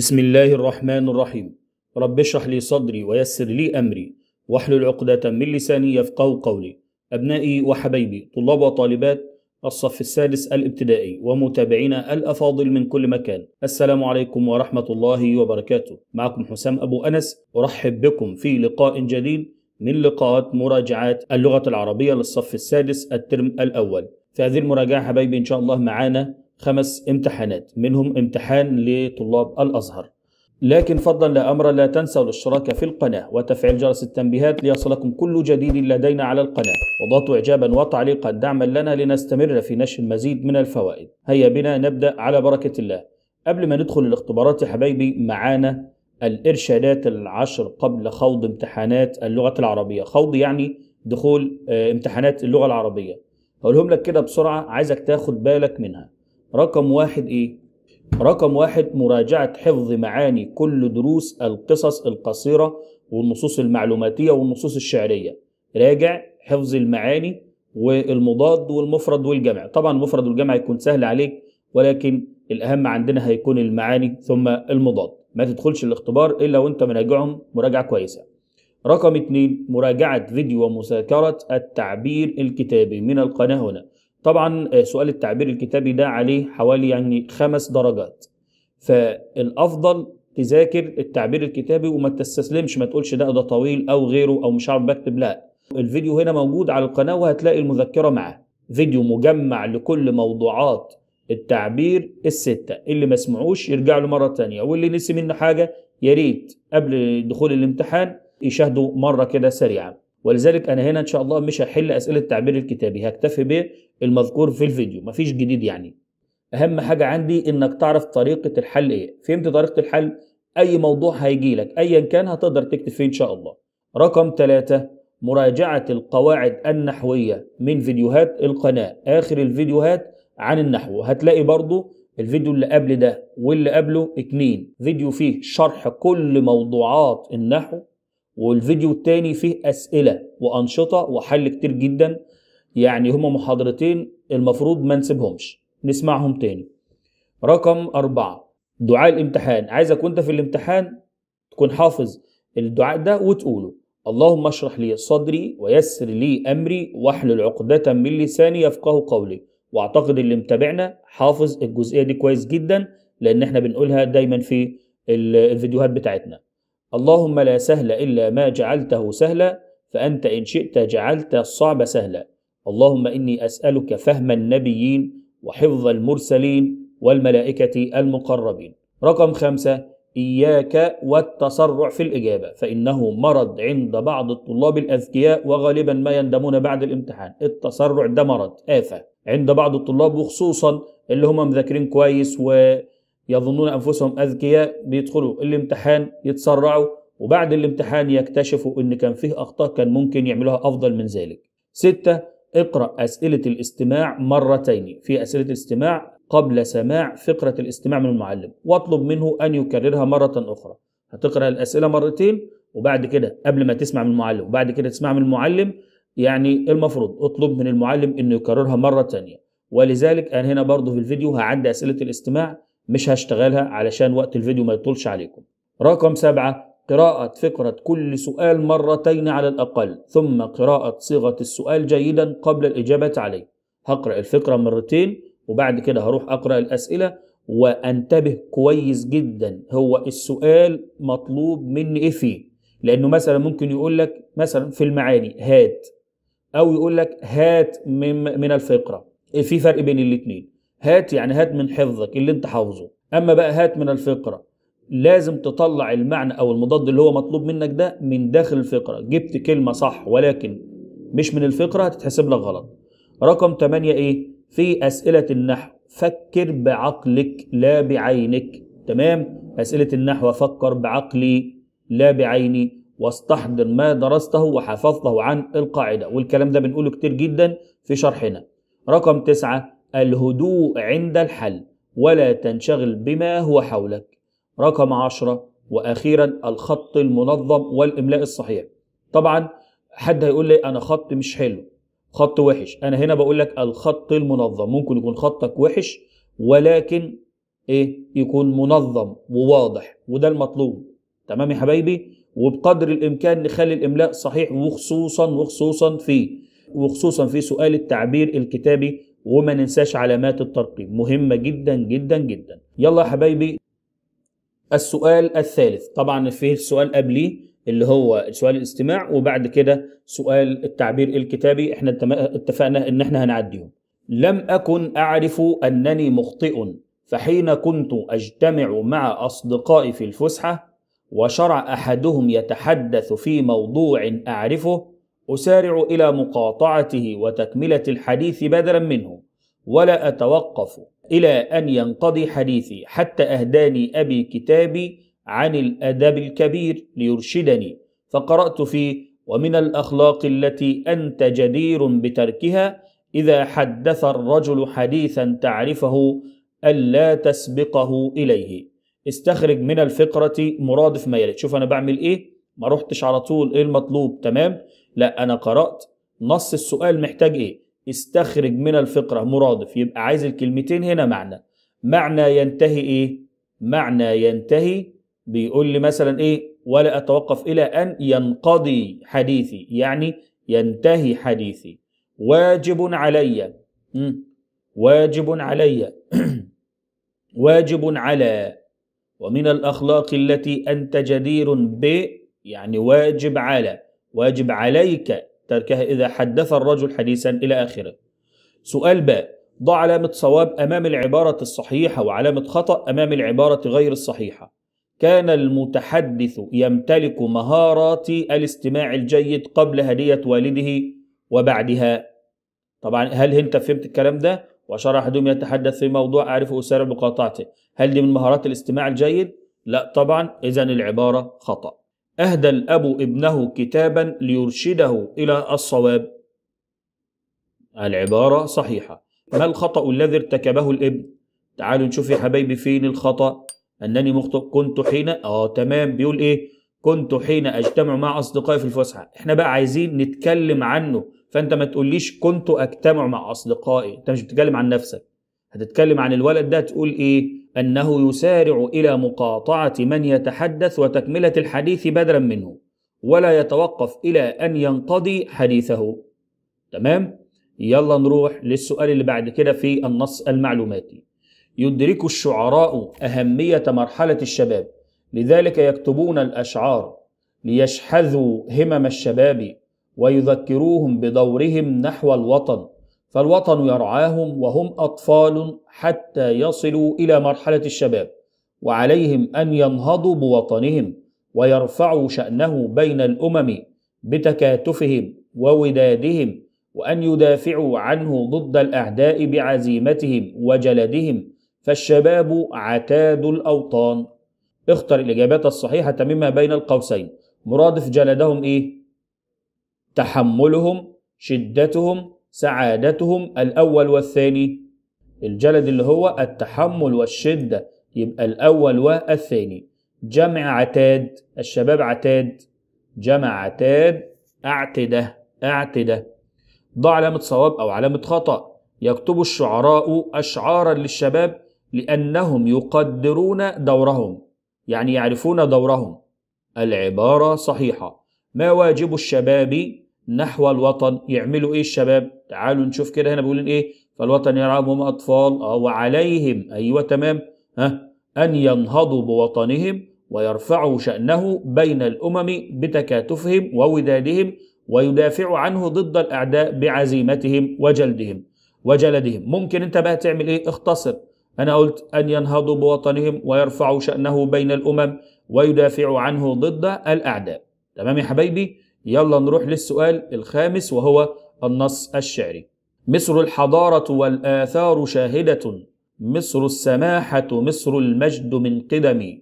بسم الله الرحمن الرحيم رب اشرح لي صدري ويسر لي أمري واحلل عقدة من لساني يفقه قولي أبنائي وحبايبي طلاب وطالبات الصف السادس الابتدائي ومتابعينا الأفاضل من كل مكان السلام عليكم ورحمة الله وبركاته معكم حسام أبو أنس أرحب بكم في لقاء جديد من لقاءات مراجعات اللغة العربية للصف السادس الترم الأول في هذه المراجعة حبايبي إن شاء الله معانا خمس امتحانات منهم امتحان لطلاب الأزهر لكن فضلا لا أمر لا تنسوا الاشتراك في القناة وتفعيل جرس التنبيهات ليصلكم كل جديد لدينا على القناة وضغطوا إعجابا وتعليقا دعما لنا لنستمر في نشر المزيد من الفوائد هيا بنا نبدأ على بركة الله قبل ما ندخل الاختبارات يا حبايبي معانا الإرشادات العشر قبل خوض امتحانات اللغة العربية خوض يعني دخول آه، امتحانات اللغة العربية هقولهم لك كده بسرعة عايزك تاخد بالك منها رقم واحد إيه؟ رقم واحد مراجعة حفظ معاني كل دروس القصص القصيرة والنصوص المعلوماتية والنصوص الشعرية راجع حفظ المعاني والمضاد والمفرد والجمع طبعا المفرد والجمع يكون سهل عليك ولكن الأهم عندنا هيكون المعاني ثم المضاد ما تدخلش الاختبار إلا وانت مراجعهم مراجعة كويسة رقم اتنين مراجعة فيديو ومذاكرة التعبير الكتابي من القناة هنا طبعا آه، سؤال التعبير الكتابي ده عليه حوالي يعني خمس درجات فالافضل تذاكر التعبير الكتابي وما تستسلمش ما تقولش ده ده طويل او غيره او مش عارف بكتب لا الفيديو هنا موجود على القناه وهتلاقي المذكره معاه فيديو مجمع لكل موضوعات التعبير الستة اللي ما سمعوش يرجع له مرة تانية واللي نسي منه حاجة يا ريت قبل دخول الامتحان يشاهدوا مرة كده سريعا ولذلك انا هنا ان شاء الله مش هحل اسئله التعبير الكتابي هكتفي بالمذكور في الفيديو مفيش جديد يعني اهم حاجه عندي انك تعرف طريقه الحل ايه فهمت طريقه الحل اي موضوع هيجي لك ايا كان هتقدر تكتب فيه ان شاء الله رقم ثلاثة مراجعة القواعد النحوية من فيديوهات القناة آخر الفيديوهات عن النحو هتلاقي برضو الفيديو اللي قبل ده واللي قبله اتنين فيديو فيه شرح كل موضوعات النحو والفيديو التاني فيه اسئله وانشطه وحل كتير جدا يعني هما محاضرتين المفروض ما نسيبهمش نسمعهم تاني رقم أربعة دعاء الامتحان عايزك وانت في الامتحان تكون حافظ الدعاء ده وتقوله اللهم اشرح لي صدري ويسر لي أمري واحلل عقدة من لساني يفقه قولي واعتقد اللي متابعنا حافظ الجزئية دي كويس جدا لان احنا بنقولها دايما في الفيديوهات بتاعتنا اللهم لا سهل إلا ما جعلته سهلا فأنت إن شئت جعلت الصعب سهلا اللهم إني أسألك فهم النبيين وحفظ المرسلين والملائكة المقربين رقم خمسة إياك والتسرع في الإجابة فإنه مرض عند بعض الطلاب الأذكياء وغالبا ما يندمون بعد الامتحان التسرع ده مرض آفة عند بعض الطلاب وخصوصا اللي هم مذاكرين كويس و يظنون انفسهم اذكياء بيدخلوا الامتحان يتسرعوا وبعد الامتحان يكتشفوا ان كان فيه اخطاء كان ممكن يعملوها افضل من ذلك. ستة اقرأ اسئلة الاستماع مرتين في اسئلة الاستماع قبل سماع فقرة الاستماع من المعلم واطلب منه ان يكررها مرة اخرى. هتقرأ الاسئلة مرتين وبعد كده قبل ما تسمع من المعلم وبعد كده تسمع من المعلم يعني المفروض اطلب من المعلم انه يكررها مرة تانية ولذلك انا هنا برضه في الفيديو هعدي اسئلة الاستماع مش هشتغلها علشان وقت الفيديو ما يطولش عليكم رقم سبعة قراءة فقرة كل سؤال مرتين على الأقل ثم قراءة صيغة السؤال جيدا قبل الإجابة عليه هقرأ الفقرة مرتين وبعد كده هروح أقرأ الأسئلة وأنتبه كويس جدا هو السؤال مطلوب مني إيه فيه لأنه مثلا ممكن يقول لك مثلا في المعاني هات أو يقول لك هات من, من الفقرة إيه، في فرق بين الاتنين هات يعني هات من حفظك اللي انت حافظه اما بقى هات من الفقره لازم تطلع المعنى او المضاد اللي هو مطلوب منك ده من داخل الفقره جبت كلمه صح ولكن مش من الفقره هتتحسب لك غلط رقم 8 ايه في اسئله النحو فكر بعقلك لا بعينك تمام اسئله النحو فكر بعقلي لا بعيني واستحضر ما درسته وحفظته عن القاعده والكلام ده بنقوله كتير جدا في شرحنا رقم تسعة الهدوء عند الحل ولا تنشغل بما هو حولك رقم عشرة وأخيرا الخط المنظم والإملاء الصحيح طبعا حد هيقول لي أنا خط مش حلو خط وحش أنا هنا بقول لك الخط المنظم ممكن يكون خطك وحش ولكن إيه يكون منظم وواضح وده المطلوب تمام يا حبايبي وبقدر الإمكان نخلي الإملاء صحيح وخصوصا وخصوصا في وخصوصا في سؤال التعبير الكتابي وما ننساش علامات الترقيم مهمة جدا جدا جدا يلا يا حبايبي السؤال الثالث طبعا في السؤال قبليه اللي هو سؤال الاستماع وبعد كده سؤال التعبير الكتابي احنا اتفقنا ان احنا هنعديهم لم أكن أعرف أنني مخطئ فحين كنت أجتمع مع أصدقائي في الفسحة وشرع أحدهم يتحدث في موضوع أعرفه أسارع إلى مقاطعته وتكملة الحديث بدلا منه ولا أتوقف إلى أن ينقضي حديثي حتى أهداني أبي كتابي عن الأدب الكبير ليرشدني فقرأت فيه ومن الأخلاق التي أنت جدير بتركها إذا حدث الرجل حديثا تعرفه ألا تسبقه إليه استخرج من الفقرة مرادف ما يلي شوف أنا بعمل إيه ما رحتش على طول إيه المطلوب تمام لا انا قرات نص السؤال محتاج ايه استخرج من الفقره مرادف يبقى عايز الكلمتين هنا معنى معنى ينتهي ايه معنى ينتهي بيقول لي مثلا ايه ولا اتوقف الى ان ينقضي حديثي يعني ينتهي حديثي واجب علي واجب علي واجب على ومن الاخلاق التي انت جدير ب يعني واجب على ويجب عليك تركها إذا حدث الرجل حديثا إلى آخره سؤال باء ضع علامة صواب أمام العبارة الصحيحة وعلامة خطأ أمام العبارة غير الصحيحة كان المتحدث يمتلك مهارات الاستماع الجيد قبل هدية والده وبعدها طبعا هل انت فهمت الكلام ده وشرح احدهم يتحدث في موضوع اعرف اسارع بقاطعته هل دي من مهارات الاستماع الجيد لا طبعا اذا العباره خطا أهدى الأب ابنه كتابا ليرشده إلى الصواب العبارة صحيحة ما الخطأ الذي ارتكبه الابن تعالوا نشوف يا حبايبي فين الخطأ أنني مخطئ كنت حين آه تمام بيقول إيه كنت حين أجتمع مع أصدقائي في الفسحة إحنا بقى عايزين نتكلم عنه فأنت ما تقوليش كنت أجتمع مع أصدقائي أنت مش بتتكلم عن نفسك هتتكلم عن الولد ده تقول إيه انه يسارع الى مقاطعه من يتحدث وتكمله الحديث بدرا منه ولا يتوقف الى ان ينقضي حديثه تمام يلا نروح للسؤال اللي بعد كده في النص المعلوماتي يدرك الشعراء اهميه مرحله الشباب لذلك يكتبون الاشعار ليشحذوا همم الشباب ويذكروهم بدورهم نحو الوطن فالوطن يرعاهم وهم أطفال حتى يصلوا إلى مرحلة الشباب وعليهم أن ينهضوا بوطنهم ويرفعوا شأنه بين الأمم بتكاتفهم وودادهم وأن يدافعوا عنه ضد الأعداء بعزيمتهم وجلدهم فالشباب عتاد الأوطان اختر الإجابات الصحيحة مما بين القوسين مرادف جلدهم إيه؟ تحملهم شدتهم سعادتهم الأول والثاني الجلد اللي هو التحمل والشدة يبقى الأول والثاني جمع عتاد الشباب عتاد جمع عتاد أعتدة أعتدة ضع علامة صواب أو علامة خطأ يكتب الشعراء أشعارا للشباب لأنهم يقدرون دورهم يعني يعرفون دورهم العبارة صحيحة ما واجب الشباب نحو الوطن يعملوا ايه الشباب تعالوا نشوف كده هنا بيقولين ايه فالوطن يرعاهم هم اطفال آه، وعليهم ايوه تمام ها ان ينهضوا بوطنهم ويرفعوا شأنه بين الأمم بتكاتفهم وودادهم ويدافعوا عنه ضد الأعداء بعزيمتهم وجلدهم وجلدهم ممكن أنت بقى تعمل إيه اختصر أنا قلت أن ينهضوا بوطنهم ويرفعوا شأنه بين الأمم ويدافعوا عنه ضد الأعداء تمام يا حبايبي يلا نروح للسؤال الخامس وهو النص الشعري مصر الحضارة والآثار شاهدة مصر السماحة مصر المجد من قدم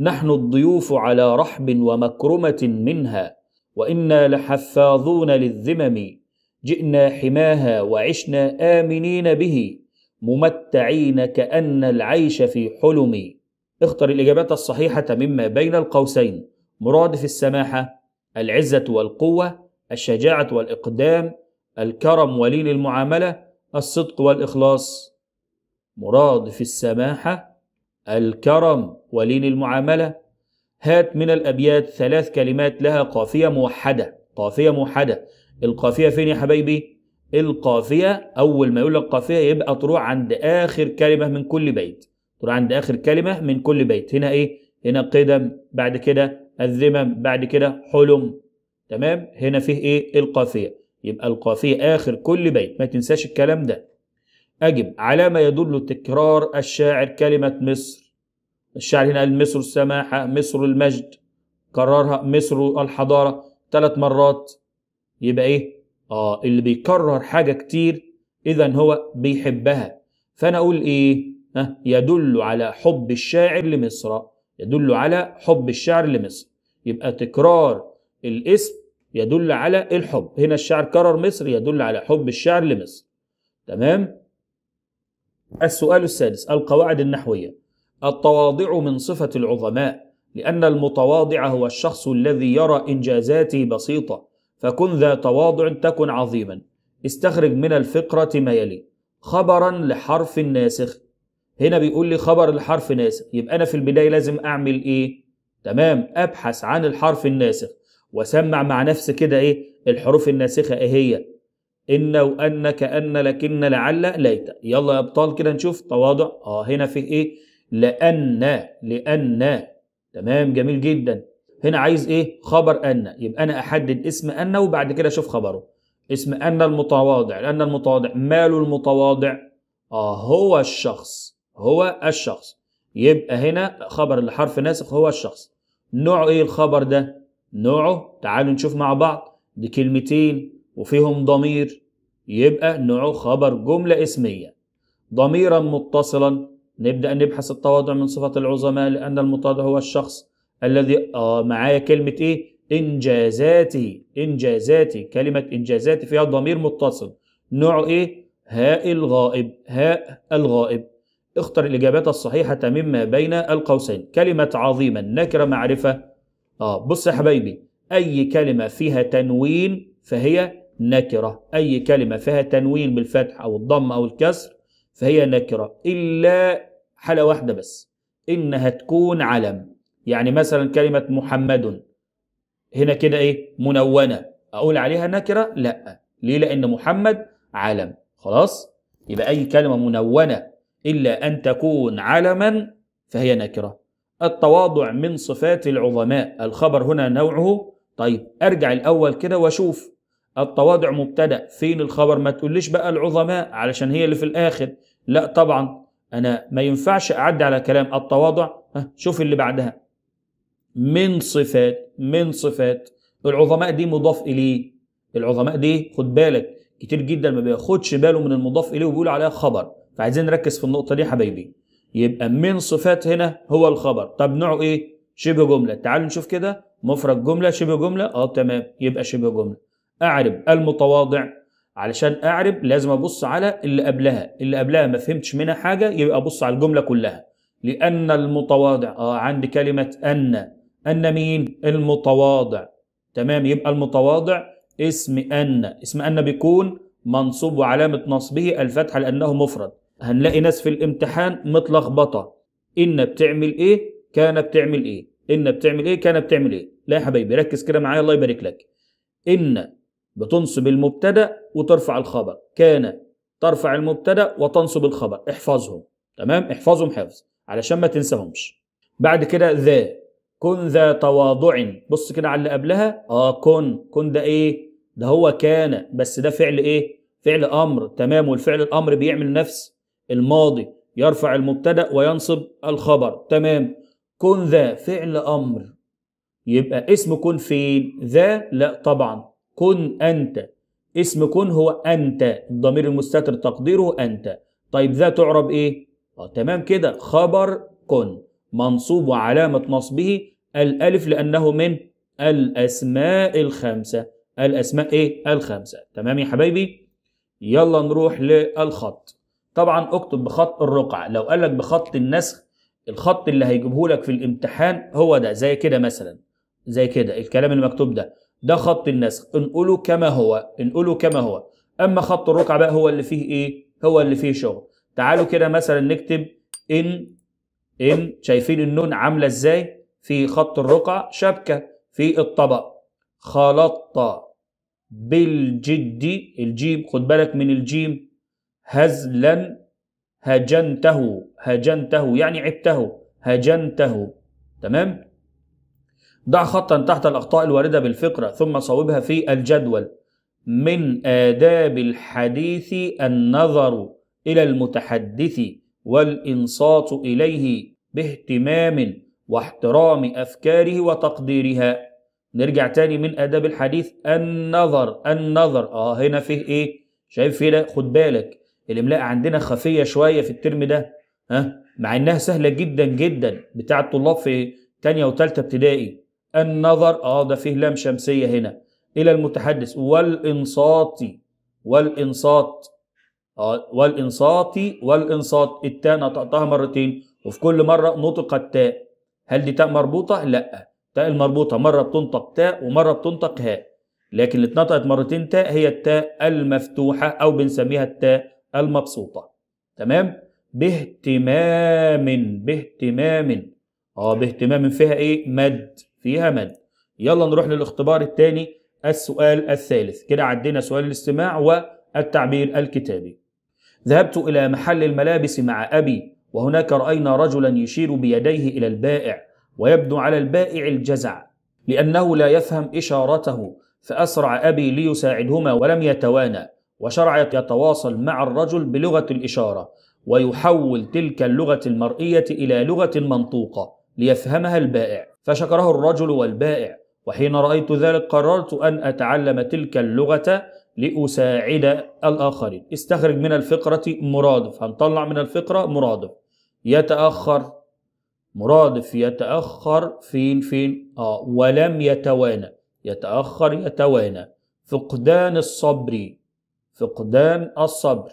نحن الضيوف على رحب ومكرمة منها وإنا لحفاظون للذمم جئنا حماها وعشنا آمنين به ممتعين كأن العيش في حلم اختر الإجابات الصحيحة مما بين القوسين مرادف السماحة العزة والقوة الشجاعة والإقدام الكرم ولين المعاملة الصدق والإخلاص مراد في السماحة الكرم ولين المعاملة هات من الأبيات ثلاث كلمات لها قافية موحدة قافية موحدة القافية فين يا حبايبي؟ القافية أول ما يقول لك قافية يبقى تروح عند آخر كلمة من كل بيت تروح عند آخر كلمة من كل بيت هنا إيه؟ هنا قدم بعد كده الذمم بعد كده حلم تمام هنا فيه ايه القافيه يبقى القافيه اخر كل بيت ما تنساش الكلام ده اجب على ما يدل تكرار الشاعر كلمه مصر الشاعر هنا قال مصر السماحه مصر المجد كررها مصر الحضاره ثلاث مرات يبقى ايه اه اللي بيكرر حاجه كتير اذا هو بيحبها فانا اقول ايه ها يدل على حب الشاعر لمصر يدل على حب الشعر لمصر يبقى تكرار الاسم يدل على الحب هنا الشعر كرر مصر يدل على حب الشعر لمصر تمام السؤال السادس القواعد النحوية التواضع من صفة العظماء لأن المتواضع هو الشخص الذي يرى إنجازاته بسيطة فكن ذا تواضع تكن عظيما استخرج من الفقرة ما يلي خبرا لحرف ناسخ هنا بيقول لي خبر الحرف ناسخ يبقى انا في البدايه لازم اعمل ايه تمام ابحث عن الحرف الناسخ وسمع مع نفسي كده ايه الحروف الناسخه ايه هي ان وان كان لكن لعل ليت يلا يا ابطال كده نشوف تواضع اه هنا في ايه لان لان تمام جميل جدا هنا عايز ايه خبر ان يبقى انا احدد اسم ان وبعد كده اشوف خبره اسم ان المتواضع لان المتواضع ماله المتواضع اه هو الشخص هو الشخص يبقى هنا خبر الحرف ناسخ هو الشخص نوعه ايه الخبر ده نوعه تعالوا نشوف مع بعض دي كلمتين وفيهم ضمير يبقى نوعه خبر جملة اسمية ضميرا متصلا نبدأ نبحث التواضع من صفة العظماء لأن المتواضع هو الشخص الذي آه معايا كلمة إيه؟ إنجازاتي إنجازاتي كلمة إنجازاتي فيها ضمير متصل نوعه إيه؟ هاء الغائب هاء الغائب اختر الإجابات الصحيحة مما بين القوسين كلمة عظيما نكرة معرفة آه بص يا حبايبي أي كلمة فيها تنوين فهي نكرة أي كلمة فيها تنوين بالفتح أو الضم أو الكسر فهي نكرة إلا حالة واحدة بس إنها تكون علم يعني مثلا كلمة محمد هنا كده إيه منونة أقول عليها نكرة لا ليه لأن محمد علم خلاص يبقى أي كلمة منونة إلا أن تكون علما فهي نكرة التواضع من صفات العظماء الخبر هنا نوعه طيب أرجع الأول كده وأشوف التواضع مبتدأ فين الخبر ما تقوليش بقى العظماء علشان هي اللي في الآخر لا طبعا أنا ما ينفعش أعدي على كلام التواضع شوف اللي بعدها من صفات من صفات العظماء دي مضاف إليه العظماء دي خد بالك كتير جدا ما بياخدش باله من المضاف إليه وبيقول عليها خبر فعايزين نركز في النقطه دي حبايبي يبقى من صفات هنا هو الخبر طب نوعه ايه شبه جمله تعالوا نشوف كده مفرد جمله شبه جمله اه تمام يبقى شبه جمله اعرب المتواضع علشان اعرب لازم ابص على اللي قبلها اللي قبلها ما فهمتش منها حاجه يبقى ابص على الجمله كلها لان المتواضع اه عندي كلمه ان ان مين المتواضع تمام يبقى المتواضع اسم ان اسم ان بيكون منصوب وعلامه نصبه الفتحه لانه مفرد هنلاقي ناس في الامتحان متلخبطه ان بتعمل ايه كان بتعمل ايه ان بتعمل ايه كان بتعمل ايه لا يا حبيبي ركز كده معايا الله يبارك لك ان بتنصب المبتدا وترفع الخبر كان ترفع المبتدا وتنصب الخبر احفظهم تمام احفظهم حفظ علشان ما تنساهمش بعد كده ذا كن ذا تواضع بص كده على اللي قبلها اه كن كن ده ايه ده هو كان بس ده فعل ايه فعل امر تمام والفعل الامر بيعمل نفس الماضي يرفع المبتدا وينصب الخبر تمام كن ذا فعل امر يبقى اسم كن فين ذا لا طبعا كن انت اسم كن هو انت الضمير المستتر تقديره انت طيب ذا تعرب ايه اه تمام كده خبر كن منصوب وعلامه نصبه الالف لانه من الاسماء الخمسه الاسماء ايه الخمسه تمام يا حبايبي يلا نروح للخط طبعا اكتب بخط الرقعه لو قال لك بخط النسخ الخط اللي هيجيبه لك في الامتحان هو ده زي كده مثلا زي كده الكلام اللي مكتوب ده ده خط النسخ انقله كما هو انقله كما هو اما خط الرقعه بقى هو اللي فيه ايه هو اللي فيه شغل تعالوا كده مثلا نكتب ان ان شايفين النون عامله ازاي في خط الرقعه شبكه في الطبق خلطت بالجدي الجيم خد بالك من الجيم هزلا هجنته هجنته يعني عبته هجنته تمام ضع خطا تحت الأخطاء الواردة بالفقرة ثم صوبها في الجدول من آداب الحديث النظر إلى المتحدث والإنصات إليه باهتمام واحترام أفكاره وتقديرها نرجع تاني من آداب الحديث النظر النظر آه هنا فيه إيه شايف فيه خد بالك الاملاء عندنا خفيه شويه في الترم ده ها مع انها سهله جدا جدا بتاع الطلاب في تانية وتالتة ابتدائي النظر اه ده فيه لام شمسيه هنا الى المتحدث والانصات والانصات اه والانصات والانصات التاء نطقتها مرتين وفي كل مره نطق التاء هل دي تاء مربوطه لا تاء المربوطه مره بتنطق تاء ومره بتنطق هاء لكن اللي اتنطقت مرتين تاء هي التاء المفتوحه او بنسميها التاء المبسوطة تمام باهتمام باهتمام اه باهتمام فيها ايه مد فيها مد يلا نروح للاختبار الثاني السؤال الثالث كده عدينا سؤال الاستماع والتعبير الكتابي ذهبت إلى محل الملابس مع أبي وهناك رأينا رجلا يشير بيديه إلى البائع ويبدو على البائع الجزع لأنه لا يفهم إشارته فأسرع أبي ليساعدهما ولم يتوانى وشرع يتواصل مع الرجل بلغة الإشارة ويحول تلك اللغة المرئية إلى لغة منطوقة ليفهمها البائع فشكره الرجل والبائع وحين رأيت ذلك قررت أن أتعلم تلك اللغة لأساعد الآخرين استخرج من الفقرة مرادف هنطلع من الفقرة مرادف يتأخر مرادف يتأخر فين فين آه ولم يتوانى يتأخر يتوانى فقدان الصبر فقدان الصبر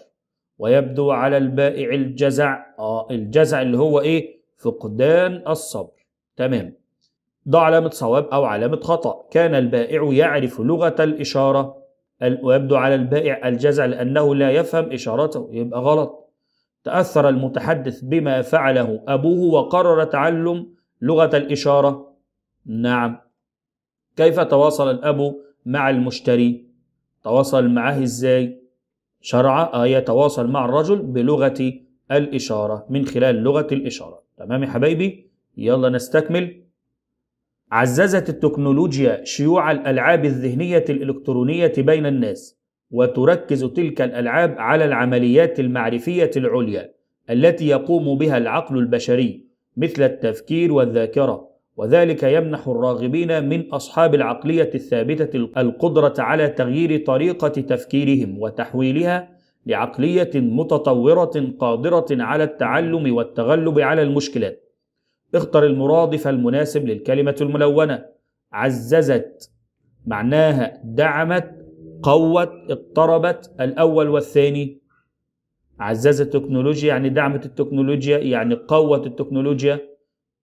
ويبدو على البائع الجزع آه الجزع اللي هو إيه فقدان الصبر تمام ده علامة صواب أو علامة خطأ كان البائع يعرف لغة الإشارة ويبدو على البائع الجزع لأنه لا يفهم إشارته يبقى غلط تأثر المتحدث بما فعله أبوه وقرر تعلم لغة الإشارة نعم كيف تواصل الأب مع المشتري تواصل معه ازاي شرع يتواصل آية مع الرجل بلغة الإشارة من خلال لغة الإشارة تمام يا حبايبي يلا نستكمل عززت التكنولوجيا شيوع الألعاب الذهنية الإلكترونية بين الناس وتركز تلك الألعاب على العمليات المعرفية العليا التي يقوم بها العقل البشري مثل التفكير والذاكرة وذلك يمنح الراغبين من اصحاب العقليه الثابته القدره على تغيير طريقه تفكيرهم وتحويلها لعقليه متطوره قادره على التعلم والتغلب على المشكلات اختر المرادف المناسب للكلمه الملونه عززت معناها دعمت قوت اضطربت الاول والثاني عززت يعني التكنولوجيا يعني دعمت التكنولوجيا يعني قوت التكنولوجيا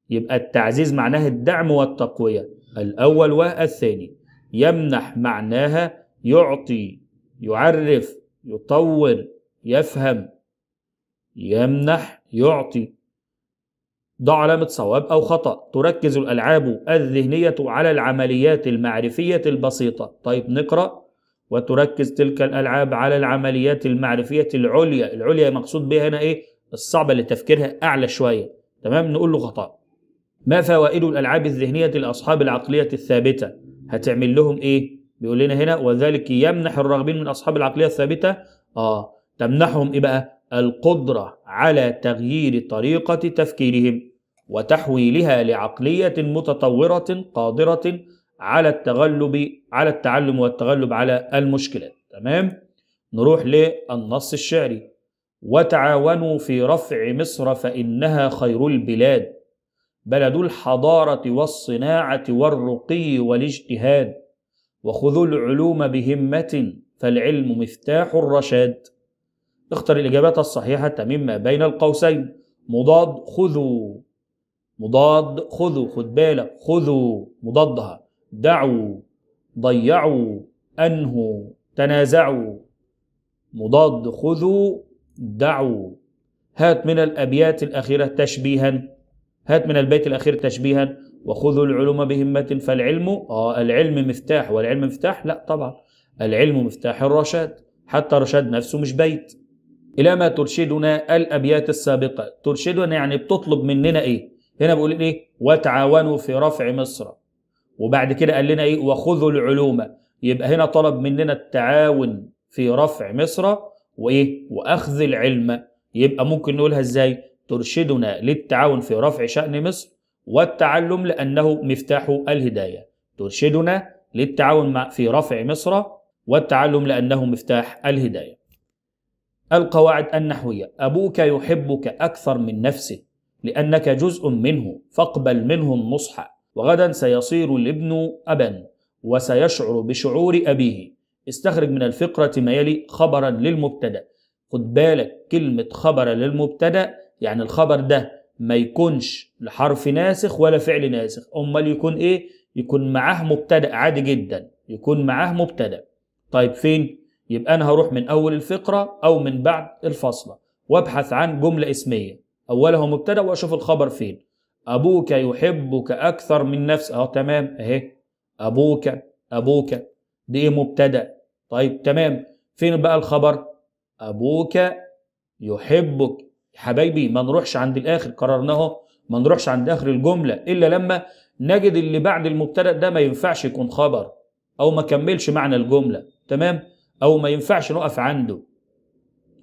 يبقى التعزيز معناه الدعم والتقوية الأول والثاني يمنح معناها يعطي يعرف يطور يفهم يمنح يعطي ضع علامة صواب أو خطأ تركز الألعاب الذهنية على العمليات المعرفية البسيطة طيب نقرأ وتركز تلك الألعاب على العمليات المعرفية العليا العليا مقصود بها هنا إيه الصعبة اللي تفكيرها أعلى شوية تمام نقول له خطأ ما فوائد الالعاب الذهنيه لاصحاب العقليه الثابته هتعمل لهم ايه بيقول لنا هنا وذلك يمنح الراغبين من اصحاب العقليه الثابته اه تمنحهم ايه بقى القدره على تغيير طريقه تفكيرهم وتحويلها لعقليه متطوره قادره على التغلب على التعلم والتغلب على المشكلات تمام نروح للنص الشعري وتعاونوا في رفع مصر فانها خير البلاد بلد الحضارة والصناعة والرقي والاجتهاد وخذوا العلوم بهمة فالعلم مفتاح الرشاد اختر الإجابات الصحيحة مما بين القوسين مضاد خذوا مضاد خذوا خد بالك خذوا مضادها دعوا ضيعوا أنهوا تنازعوا مضاد خذوا دعوا هات من الأبيات الأخيرة تشبيها هات من البيت الأخير تشبيها وخذوا العلوم بهمة فالعلم آه العلم مفتاح والعلم مفتاح لا طبعا العلم مفتاح الرشاد حتى رشاد نفسه مش بيت إلى ما ترشدنا الأبيات السابقة ترشدنا يعني بتطلب مننا إيه هنا بقول إيه وتعاونوا في رفع مصر وبعد كده قال لنا إيه وخذوا العلوم يبقى هنا طلب مننا التعاون في رفع مصر وإيه وأخذ العلم يبقى ممكن نقولها إزاي ترشدنا للتعاون في رفع شأن مصر والتعلم لأنه مفتاح الهداية ترشدنا للتعاون في رفع مصر والتعلم لأنه مفتاح الهداية القواعد النحوية أبوك يحبك أكثر من نفسه لأنك جزء منه فاقبل منه النصح وغدا سيصير الابن أبا وسيشعر بشعور أبيه استخرج من الفقرة ما يلي خبرا للمبتدأ خد بالك كلمة خبر للمبتدأ يعني الخبر ده ما يكونش لحرف ناسخ ولا فعل ناسخ امال يكون ايه يكون معاه مبتدا عادي جدا يكون معاه مبتدا طيب فين يبقى انا هروح من اول الفقره او من بعد الفصله وابحث عن جمله اسميه اولها مبتدا واشوف الخبر فين ابوك يحبك اكثر من نفسه اه تمام اهي ابوك ابوك دي ايه مبتدا طيب تمام فين بقى الخبر ابوك يحبك حبايبي ما نروحش عند الاخر قررناه ما نروحش عند اخر الجمله الا لما نجد اللي بعد المبتدا ده ما ينفعش يكون خبر او ما كملش معنى الجمله تمام او ما ينفعش نقف عنده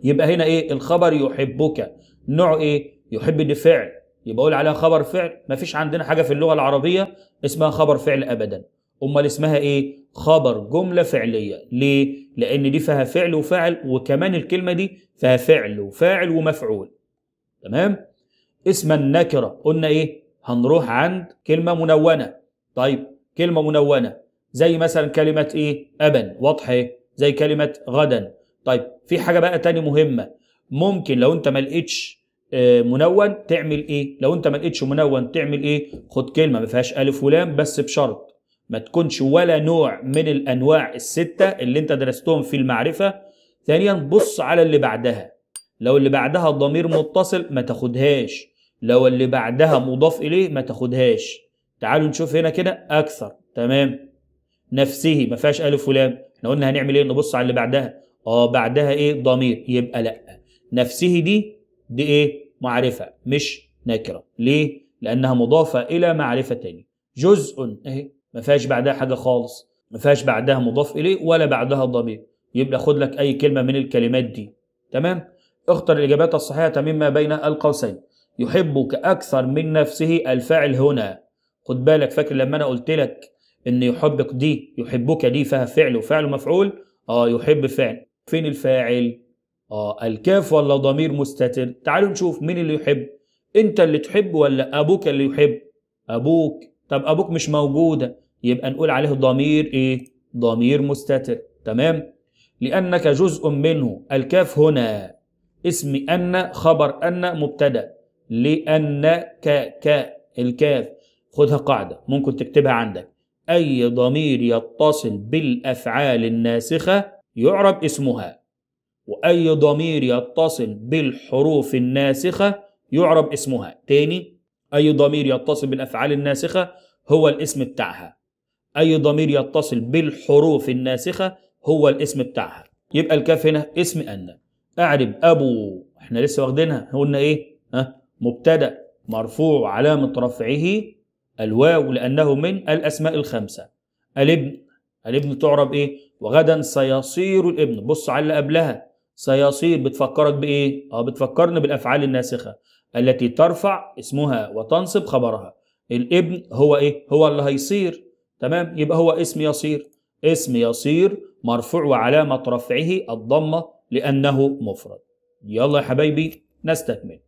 يبقى هنا ايه الخبر يحبك نوع ايه يحب دي فعل يبقى اقول عليها خبر فعل ما فيش عندنا حاجه في اللغه العربيه اسمها خبر فعل ابدا امال اسمها ايه خبر جمله فعليه ليه لان دي فيها فعل وفعل وكمان الكلمه دي فيها فعل وفاعل ومفعول تمام اسم النكره قلنا ايه هنروح عند كلمه منونه طيب كلمه منونه زي مثلا كلمه ايه ابا واضحه ايه زي كلمه غدا طيب في حاجه بقى تاني مهمه ممكن لو انت ما لقيتش آه، منون تعمل ايه لو انت ما لقيتش منون تعمل ايه خد كلمه ما فيهاش الف ولام بس بشرط ما تكونش ولا نوع من الانواع السته اللي انت درستهم في المعرفه ثانيا بص على اللي بعدها لو اللي بعدها ضمير متصل ما تاخدهاش لو اللي بعدها مضاف اليه ما تاخدهاش تعالوا نشوف هنا كده اكثر تمام نفسه ما فيهاش الف ولام احنا قلنا هنعمل ايه نبص على اللي بعدها اه بعدها ايه ضمير يبقى لا نفسه دي دي ايه معرفه مش نكره ليه لانها مضافه الى معرفه تاني جزء اهي ما فيهاش بعدها حاجه خالص ما فيهاش بعدها مضاف اليه ولا بعدها ضمير يبقى خد لك اي كلمه من الكلمات دي تمام اختر الإجابات الصحيحة مما بين القوسين يحبك أكثر من نفسه الفاعل هنا خد بالك فاكر لما أنا قلت لك إن يحبك دي يحبك دي فيها فعل وفعل ومفعول آه يحب فعل فين الفاعل آه الكاف ولا ضمير مستتر تعالوا نشوف مين اللي يحب أنت اللي تحب ولا أبوك اللي يحب أبوك طب أبوك مش موجودة يبقى نقول عليه ضمير إيه ضمير مستتر تمام لأنك جزء منه الكاف هنا اسم أن خبر أن مبتدأ لأن ك ك الكاف خدها قاعدة ممكن تكتبها عندك أي ضمير يتصل بالأفعال الناسخة يعرب اسمها وأي ضمير يتصل بالحروف الناسخة يعرب اسمها تاني أي ضمير يتصل بالأفعال الناسخة هو الاسم بتاعها أي ضمير يتصل بالحروف الناسخة هو الاسم بتاعها يبقى الكاف هنا اسم أن اعرب ابو احنا لسه واخدينها قلنا ايه ها مبتدا مرفوع علامه رفعه الواو لانه من الاسماء الخمسه الابن الابن تعرب ايه وغدا سيصير الابن بص على اللي قبلها سيصير بتفكرك بايه اه بتفكرنا بالافعال الناسخه التي ترفع اسمها وتنصب خبرها الابن هو ايه هو اللي هيصير تمام يبقى هو اسم يصير اسم يصير مرفوع وعلامه رفعه الضمه لأنه مفرد يلا يا حبايبي نستكمل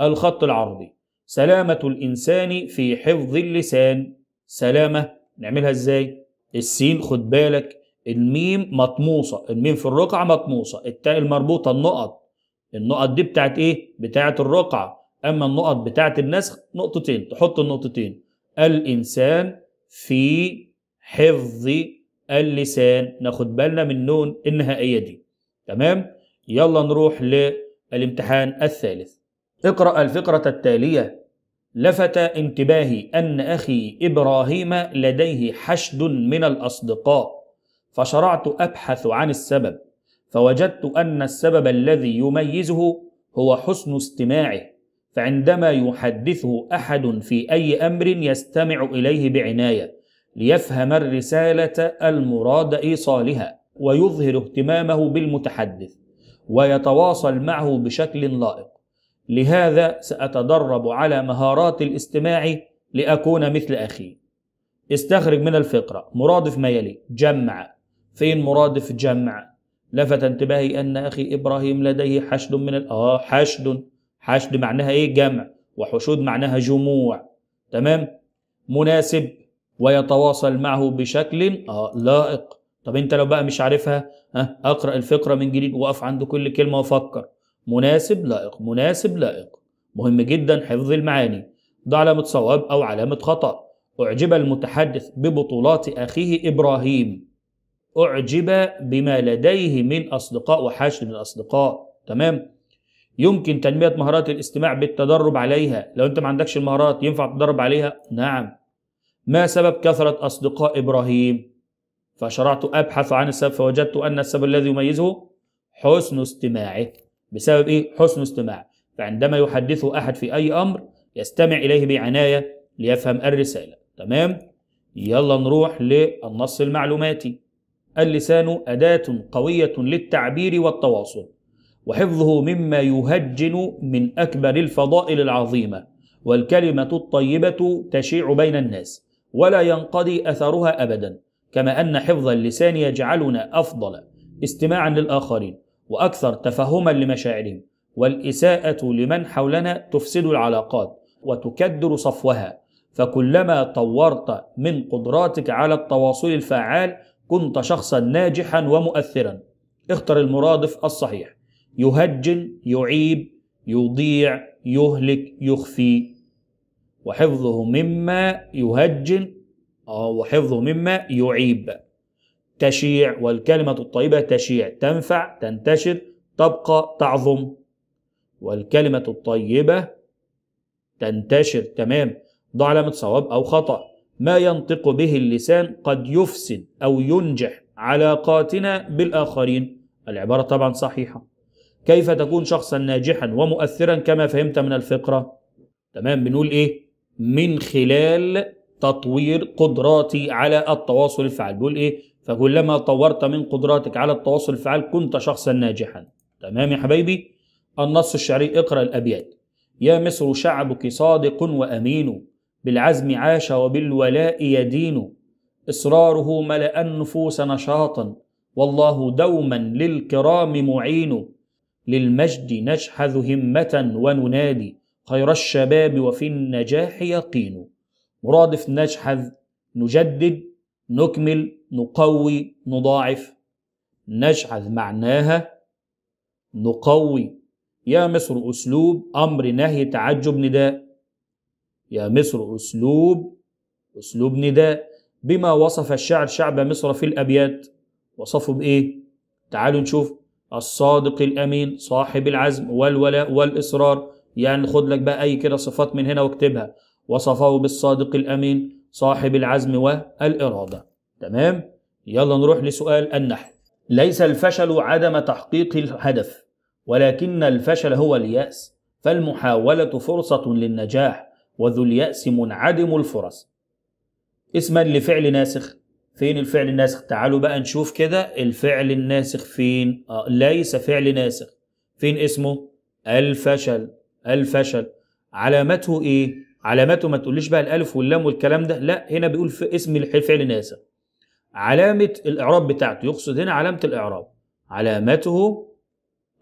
الخط العرضي سلامة الإنسان في حفظ اللسان سلامة نعملها إزاي السين خد بالك الميم مطموسة الميم في الرقعة مطموسة التاء المربوطة النقط النقط دي بتاعت إيه بتاعت الرقعة أما النقط بتاعت النسخ نقطتين تحط النقطتين الإنسان في حفظ اللسان ناخد بالنا من نون النهائية دي تمام يلا نروح للامتحان الثالث اقرأ الفقرة التالية لفت انتباهي أن أخي إبراهيم لديه حشد من الأصدقاء فشرعت أبحث عن السبب فوجدت أن السبب الذي يميزه هو حسن استماعه فعندما يحدثه أحد في أي أمر يستمع إليه بعناية ليفهم الرسالة المراد إيصالها ويظهر اهتمامه بالمتحدث ويتواصل معه بشكل لائق لهذا سأتدرب على مهارات الاستماع لأكون مثل أخي استخرج من الفقرة مرادف ما يلي جمع فين مرادف جمع لفت انتباهي أن أخي إبراهيم لديه حشد من ال... آه حشد حشد معناها إيه جمع وحشود معناها جموع تمام مناسب ويتواصل معه بشكل آه لائق طب انت لو بقى مش عارفها ها اقرا الفقره من جديد واقف عند كل كلمه وافكر مناسب لائق مناسب لائق مهم جدا حفظ المعاني ده علامه صواب او علامه خطا اعجب المتحدث ببطولات اخيه ابراهيم اعجب بما لديه من اصدقاء وحاشد الاصدقاء تمام يمكن تنميه مهارات الاستماع بالتدرب عليها لو انت ما عندكش المهارات ينفع تدرب عليها نعم ما سبب كثره اصدقاء ابراهيم فشرعت أبحث عن السبب فوجدت أن السبب الذي يميزه حسن استماعه بسبب إيه؟ حسن استماع فعندما يحدثه أحد في أي أمر يستمع إليه بعناية ليفهم الرسالة تمام؟ يلا نروح للنص المعلوماتي اللسان أداة قوية للتعبير والتواصل وحفظه مما يهجن من أكبر الفضائل العظيمة والكلمة الطيبة تشيع بين الناس ولا ينقضي أثرها أبدا كما أن حفظ اللسان يجعلنا أفضل استماعا للآخرين وأكثر تفهما لمشاعرهم والإساءة لمن حولنا تفسد العلاقات وتكدر صفوها فكلما طورت من قدراتك على التواصل الفعال كنت شخصا ناجحا ومؤثرا اختر المرادف الصحيح يهجن يعيب يضيع يهلك يخفي وحفظه مما يهجن وحفظه مما يعيب تشيع والكلمة الطيبة تشيع تنفع تنتشر تبقى تعظم والكلمة الطيبة تنتشر تمام ضع علامة صواب أو خطأ ما ينطق به اللسان قد يفسد أو ينجح علاقاتنا بالآخرين العبارة طبعا صحيحة كيف تكون شخصا ناجحا ومؤثرا كما فهمت من الفقرة تمام بنقول إيه من خلال تطوير قدراتي على التواصل الفعال بيقول ايه فكلما طورت من قدراتك على التواصل الفعال كنت شخصا ناجحا تمام يا حبايبي النص الشعري اقرا الابيات يا مصر شعبك صادق وامين بالعزم عاش وبالولاء يدين اصراره ملا النفوس نشاطا والله دوما للكرام معين للمجد نشحذ همه وننادي خير الشباب وفي النجاح يقين مرادف نجحذ نجدد نكمل نقوي نضاعف نجحذ معناها نقوي يا مصر أسلوب أمر نهي تعجب نداء يا مصر أسلوب أسلوب نداء بما وصف الشعر شعب مصر في الأبيات وصفه بإيه؟ تعالوا نشوف الصادق الأمين صاحب العزم والولاء والإصرار يعني خد لك بقى أي كده صفات من هنا واكتبها وصفه بالصادق الأمين صاحب العزم والإرادة تمام يلا نروح لسؤال النحو ليس الفشل عدم تحقيق الهدف ولكن الفشل هو اليأس فالمحاولة فرصة للنجاح وذو اليأس منعدم الفرص اسما لفعل ناسخ فين الفعل الناسخ تعالوا بقى نشوف كده الفعل الناسخ فين آه ليس فعل ناسخ فين اسمه الفشل الفشل علامته ايه علاماته ما تقوليش بقى الالف واللام والكلام ده لا هنا بيقول في اسم الفعل ناسا علامه الاعراب بتاعته يقصد هنا علامه الاعراب علامته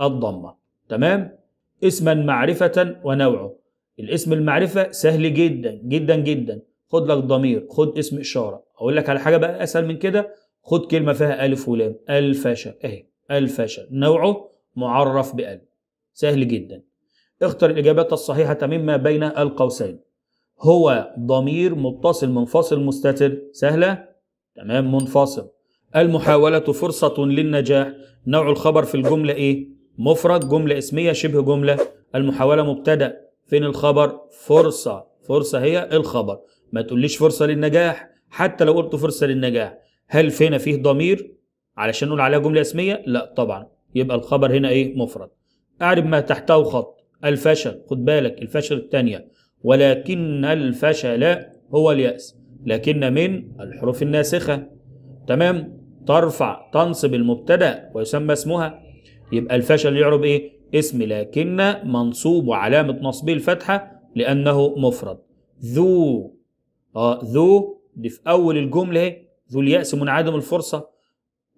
الضمه تمام اسما معرفه ونوعه الاسم المعرفه سهل جدا جدا جدا خد لك ضمير خد اسم اشاره اقول لك على حاجه بقى اسهل من كده خد كلمه فيها الف ولام الفشل اهي الفشل نوعه معرف بألف سهل جدا اختر الإجابات الصحيحة مما بين القوسين هو ضمير متصل منفصل مستتر سهلة تمام منفصل المحاولة فرصة للنجاح نوع الخبر في الجملة إيه مفرد جملة اسمية شبه جملة المحاولة مبتدأ فين الخبر فرصة فرصة هي الخبر ما تقوليش فرصة للنجاح حتى لو قلت فرصة للنجاح هل فينا فيه ضمير علشان نقول عليها جملة اسمية لا طبعا يبقى الخبر هنا إيه مفرد اعرف ما تحته خط الفشل خد بالك الفشل الثانية ولكن الفشل هو اليأس لكن من الحروف الناسخة تمام ترفع تنصب المبتدا ويسمى اسمها يبقى الفشل يعرب ايه اسم لكن منصوب وعلامة نصبه الفتحة لأنه مفرد ذو اه ذو دي في أول الجملة ذو اليأس منعدم الفرصة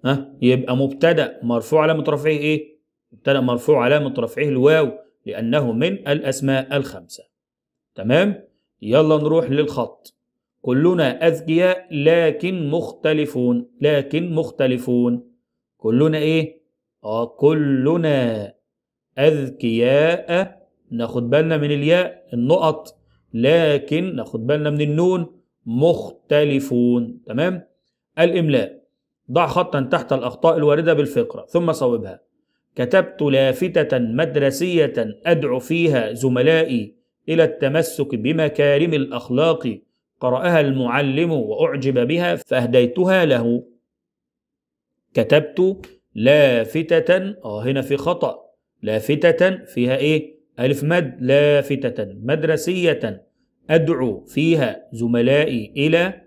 ها آه يبقى مبتدا مرفوع علامة رفعه ايه مبتدا مرفوع علامة رفعه الواو لأنه من الأسماء الخمسة تمام يلا نروح للخط كلنا أذكياء لكن مختلفون لكن مختلفون كلنا إيه؟ آه كلنا أذكياء ناخد بالنا من الياء النقط لكن ناخد بالنا من النون مختلفون تمام الإملاء ضع خطا تحت الأخطاء الواردة بالفقرة ثم صوبها كتبت لافتة مدرسية أدعو فيها زملائي الى التمسك بمكارم الاخلاق قراها المعلم واعجب بها فاهديتها له كتبت لافتة اه هنا في خطأ لافتة فيها ايه ألف مد لافتة مدرسية أدعو فيها زملائي إلى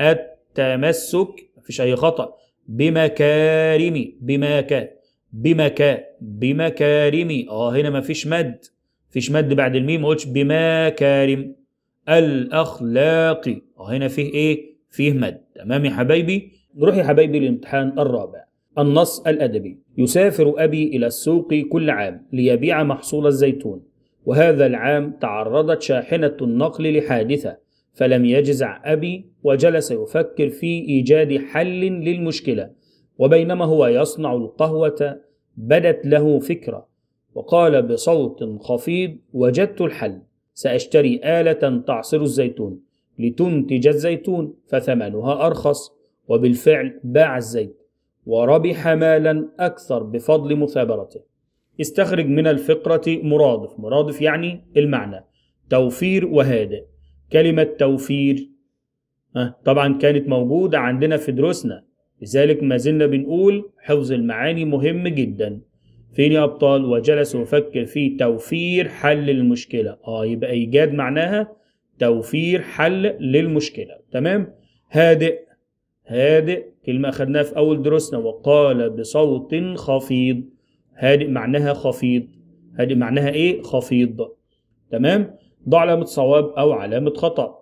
التمسك مفيش أي خطأ بمكارم بمكا بمكا بمكارم اه هنا مفيش مد فيش مد بعد الميم ما قلتش كارم الاخلاقي آه، هنا فيه إيه؟ فيه مد تمام يا حبايبي نروح يا حبايبي للامتحان الرابع النص الأدبي يسافر أبي إلى السوق كل عام ليبيع محصول الزيتون وهذا العام تعرضت شاحنة النقل لحادثة فلم يجزع أبي وجلس يفكر في إيجاد حل للمشكلة وبينما هو يصنع القهوة بدت له فكرة وقال بصوت خفيض وجدت الحل سأشتري آلة تعصر الزيتون لتنتج الزيتون فثمنها أرخص وبالفعل باع الزيت وربح مالا أكثر بفضل مثابرته استخرج من الفقرة مرادف مرادف يعني المعنى توفير وهادئ كلمة توفير طبعا كانت موجودة عندنا في دروسنا لذلك ما زلنا بنقول حفظ المعاني مهم جدا في الأبطال وجلس يفكر في توفير حل المشكلة آه يبقى إيجاد معناها توفير حل للمشكلة تمام هادئ هادئ كلمة أخدناها في أول دروسنا وقال بصوت خفيض هادئ معناها خفيض هادئ معناها إيه خفيض تمام ضع علامة صواب أو علامة خطأ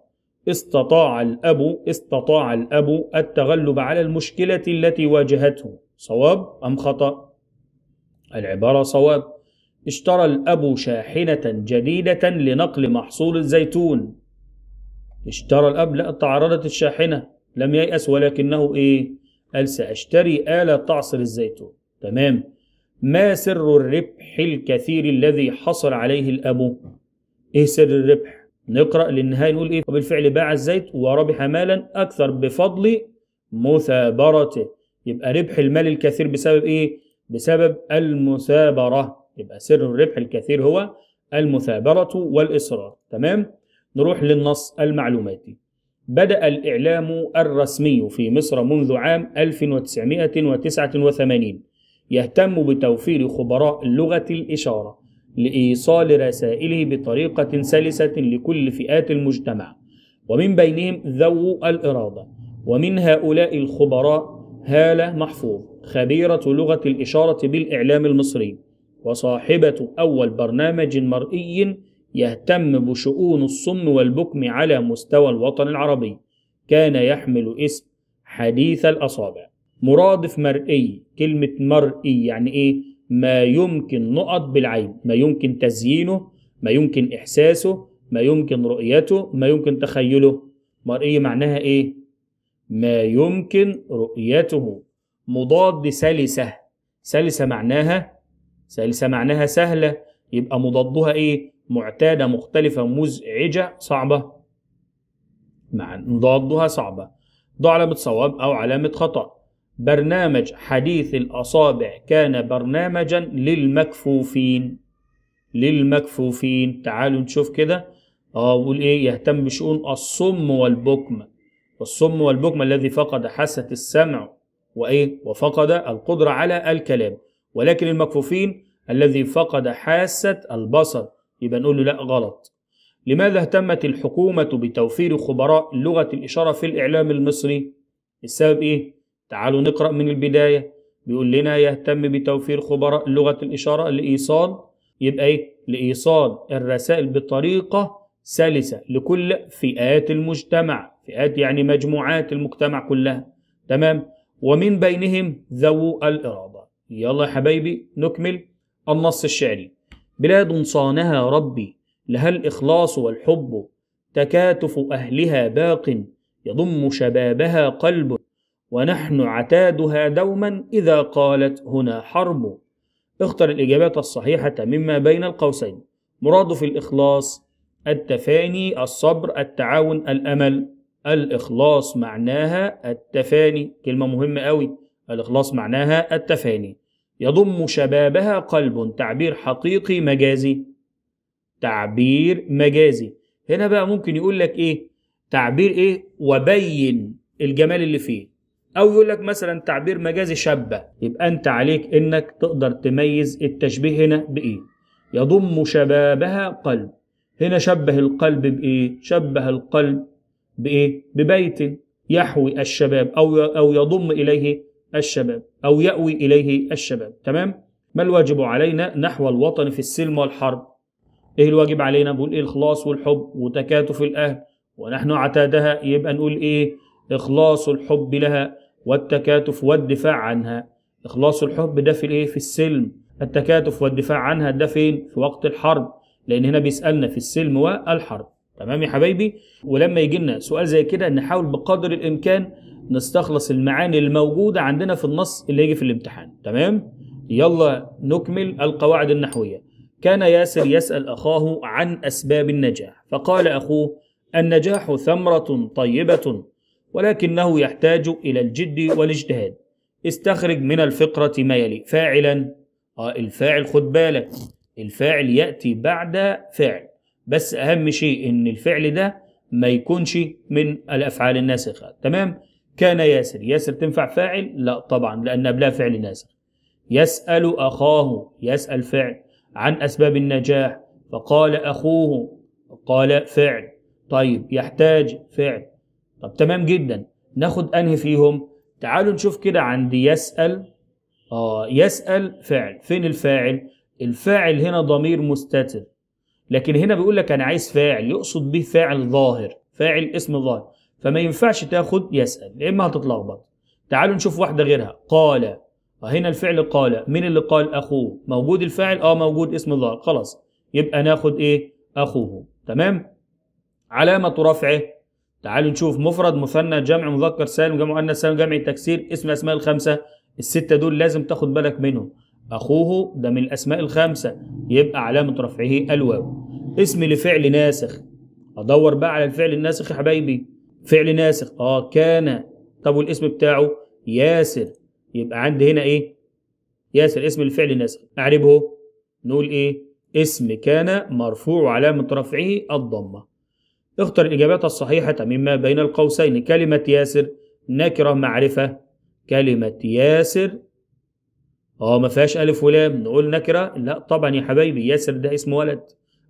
استطاع الأب استطاع الأب التغلب على المشكلة التي واجهته صواب أم خطأ العبارة صواب اشترى الأب شاحنة جديدة لنقل محصول الزيتون اشترى الأب لا تعرضت الشاحنة لم ييأس ولكنه إيه قال سأشتري آلة تعصر الزيتون تمام ما سر الربح الكثير الذي حصل عليه الأب إيه سر الربح نقرأ للنهاية نقول إيه وبالفعل باع الزيت وربح مالا أكثر بفضل مثابرته يبقى ربح المال الكثير بسبب إيه بسبب المثابرة يبقى سر الربح الكثير هو المثابرة والإصرار تمام نروح للنص المعلوماتي بدأ الإعلام الرسمي في مصر منذ عام 1989 يهتم بتوفير خبراء لغة الإشارة لإيصال رسائله بطريقة سلسة لكل فئات المجتمع ومن بينهم ذو الإرادة ومن هؤلاء الخبراء هالة محفوظ خبيرة لغة الإشارة بالإعلام المصري وصاحبة أول برنامج مرئي يهتم بشؤون الصم والبكم على مستوى الوطن العربي كان يحمل اسم حديث الأصابع مرادف مرئي كلمة مرئي يعني إيه ما يمكن نقط بالعين ما يمكن تزيينه ما يمكن إحساسه ما يمكن رؤيته ما يمكن تخيله مرئي معناها إيه ما يمكن رؤيته مضاد سلسة سلسة معناها سلسة معناها سهلة يبقى مضادها ايه معتادة مختلفة مزعجة صعبة مع مضادها صعبة ضع علامة صواب أو علامة خطأ برنامج حديث الأصابع كان برنامجا للمكفوفين للمكفوفين تعالوا نشوف كده اه ايه يهتم بشؤون الصم والبكم والصم والبكم الذي فقد حاسة السمع وإيه وفقد القدرة على الكلام ولكن المكفوفين الذي فقد حاسة البصر يبقى نقول له لا غلط لماذا اهتمت الحكومة بتوفير خبراء لغة الإشارة في الإعلام المصري؟ السبب إيه؟ تعالوا نقرأ من البداية بيقول لنا يهتم بتوفير خبراء لغة الإشارة لإيصال يبقى إيه؟ لإيصال الرسائل بطريقة سلسة لكل فئات المجتمع فئات يعني مجموعات المجتمع كلها تمام ومن بينهم ذو الإرادة يلا يا حبايبي نكمل النص الشعري بلاد صانها ربي لها الإخلاص والحب تكاتف أهلها باق يضم شبابها قلب ونحن عتادها دوما إذا قالت هنا حرب اختر الإجابات الصحيحة مما بين القوسين مراد في الإخلاص التفاني الصبر التعاون الأمل الإخلاص معناها التفاني كلمة مهمة أوي الإخلاص معناها التفاني يضم شبابها قلب تعبير حقيقي مجازي تعبير مجازي هنا بقى ممكن يقول لك إيه تعبير إيه وبين الجمال اللي فيه أو يقول لك مثلا تعبير مجازي شابة يبقى أنت عليك إنك تقدر تميز التشبيه هنا بإيه يضم شبابها قلب هنا شبه القلب بإيه شبه القلب بايه ببيت يحوي الشباب او او يضم اليه الشباب او يأوي اليه الشباب تمام ما الواجب علينا نحو الوطن في السلم والحرب ايه الواجب علينا بقول ايه الاخلاص والحب وتكاتف الاهل ونحن عتادها يبقى نقول ايه اخلاص الحب لها والتكاتف والدفاع عنها اخلاص الحب ده في الايه في السلم التكاتف والدفاع عنها ده فين في وقت الحرب لان هنا بيسالنا في السلم والحرب تمام يا حبايبي ولما يجي لنا سؤال زي كده نحاول بقدر الامكان نستخلص المعاني الموجوده عندنا في النص اللي يجي في الامتحان تمام يلا نكمل القواعد النحويه كان ياسر يسال اخاه عن اسباب النجاح فقال اخوه النجاح ثمره طيبه ولكنه يحتاج الى الجد والاجتهاد استخرج من الفقره ما يلي فاعلا آه الفاعل خد بالك الفاعل ياتي بعد فاعل بس اهم شيء ان الفعل ده ما يكونش من الافعال الناسخه تمام كان ياسر ياسر تنفع فاعل لا طبعا لان قبلها فعل ناسخ يسال اخاه يسال فعل عن اسباب النجاح فقال اخوه قال فعل طيب يحتاج فعل طب تمام جدا ناخد انهي فيهم تعالوا نشوف كده عندي يسال اه يسال فعل فين الفاعل الفاعل هنا ضمير مستتر لكن هنا بيقول لك انا عايز فاعل يقصد به فاعل ظاهر فاعل اسم ظاهر فما ينفعش تاخد يسال يا اما هتتلخبط تعالوا نشوف واحده غيرها قال آه، هنا الفعل قال مين اللي قال اخوه موجود الفاعل اه موجود اسم ظاهر خلاص يبقى ناخد ايه اخوه تمام علامه رفعه تعالوا نشوف مفرد مثنى جمع مذكر سالم جمع مؤنث سالم جمع تكسير اسم اسماء الخمسه السته دول لازم تاخد بالك منهم أخوه ده من الأسماء الخمسة يبقى علامة رفعه الواو اسم لفعل ناسخ أدور بقى على الفعل الناسخ يا حبايبي فعل ناسخ آه كان طب والاسم بتاعه ياسر يبقى عندي هنا إيه ياسر اسم الفعل الناسخ أعربه نقول إيه اسم كان مرفوع علامة رفعه الضمة اختر الإجابات الصحيحة مما بين القوسين كلمة ياسر نكرة معرفة كلمة ياسر اه ما فيهاش الف ولام نقول نكره لا طبعا يا حبايبي ياسر ده اسم ولد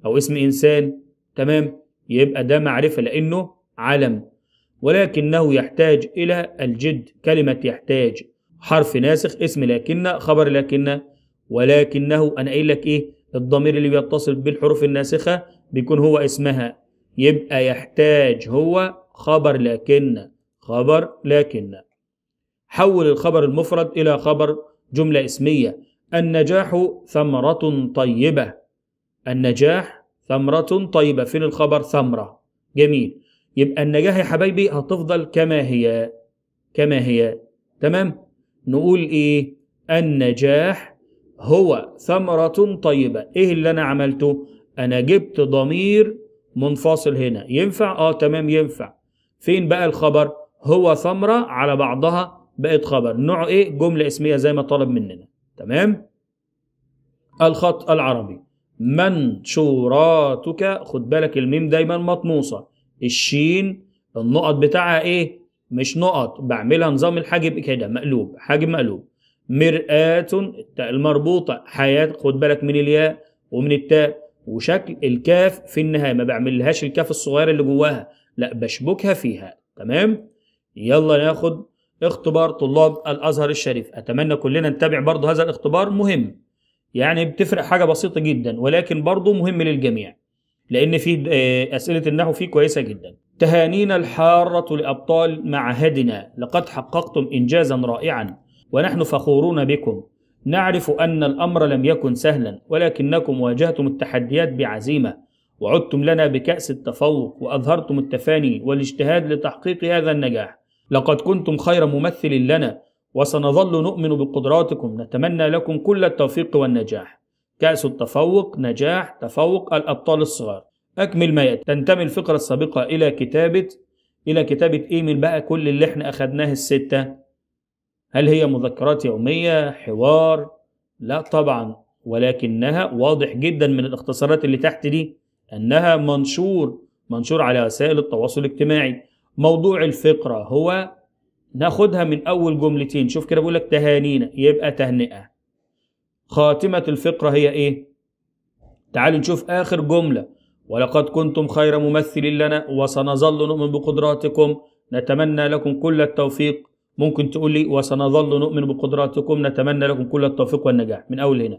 او اسم انسان تمام يبقى ده معرفه لانه علم ولكنه يحتاج الى الجد كلمه يحتاج حرف ناسخ اسم لكن خبر لكن ولكنه انا قايل لك ايه الضمير اللي بيتصل بالحروف الناسخه بيكون هو اسمها يبقى يحتاج هو خبر لكن خبر لكن حول الخبر المفرد إلى خبر جملة اسمية النجاح ثمرة طيبة النجاح ثمرة طيبة فين الخبر ثمرة جميل يبقى النجاح يا حبايبي هتفضل كما هي كما هي تمام نقول ايه النجاح هو ثمرة طيبة ايه اللي انا عملته انا جبت ضمير منفصل هنا ينفع اه تمام ينفع فين بقى الخبر هو ثمرة على بعضها بقت خبر نوعه ايه جملة اسمية زي ما طلب مننا تمام الخط العربي منشوراتك خد بالك الميم دايما مطموسة الشين النقط بتاعها ايه مش نقط بعملها نظام الحاجب كده مقلوب حاجب مقلوب مرآة التاء المربوطة حياة خد بالك من الياء ومن التاء وشكل الكاف في النهاية ما بعملهاش الكاف الصغير اللي جواها لا بشبكها فيها تمام يلا ناخد اختبار طلاب الازهر الشريف اتمنى كلنا نتابع برضه هذا الاختبار مهم يعني بتفرق حاجه بسيطه جدا ولكن برضه مهم للجميع لان في آه، اسئله النحو فيه كويسه جدا تهانينا الحاره لابطال معهدنا لقد حققتم انجازا رائعا ونحن فخورون بكم نعرف ان الامر لم يكن سهلا ولكنكم واجهتم التحديات بعزيمه وعدتم لنا بكاس التفوق واظهرتم التفاني والاجتهاد لتحقيق هذا النجاح لقد كنتم خير ممثل لنا وسنظل نؤمن بقدراتكم نتمنى لكم كل التوفيق والنجاح كأس التفوق نجاح تفوق الأبطال الصغار أكمل ما يأتي تنتمي الفقرة السابقة إلى كتابة إلى كتابة إيميل بقى كل اللي احنا أخدناه الستة هل هي مذكرات يومية حوار لا طبعا ولكنها واضح جدا من الاختصارات اللي تحت دي أنها منشور منشور على وسائل التواصل الاجتماعي موضوع الفقرة هو ناخدها من أول جملتين شوف كده بقول لك تهانينا يبقى تهنئة خاتمة الفقرة هي إيه؟ تعالوا نشوف آخر جملة ولقد كنتم خير ممثل لنا وسنظل نؤمن بقدراتكم نتمنى لكم كل التوفيق ممكن تقول لي وسنظل نؤمن بقدراتكم نتمنى لكم كل التوفيق والنجاح من أول هنا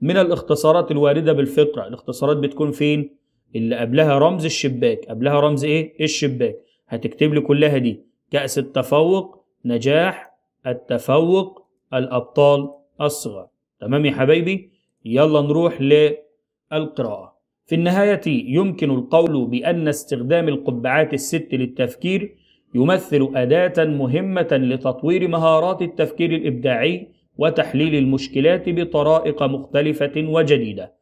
من الاختصارات الواردة بالفقرة الاختصارات بتكون فين؟ اللي قبلها رمز الشباك قبلها رمز إيه؟ الشباك هتكتب لي كلها دي كأس التفوق نجاح التفوق الأبطال الصغار تمام يا حبايبي يلا نروح للقراءة في النهاية يمكن القول بأن استخدام القبعات الست للتفكير يمثل أداة مهمة لتطوير مهارات التفكير الإبداعي وتحليل المشكلات بطرائق مختلفة وجديدة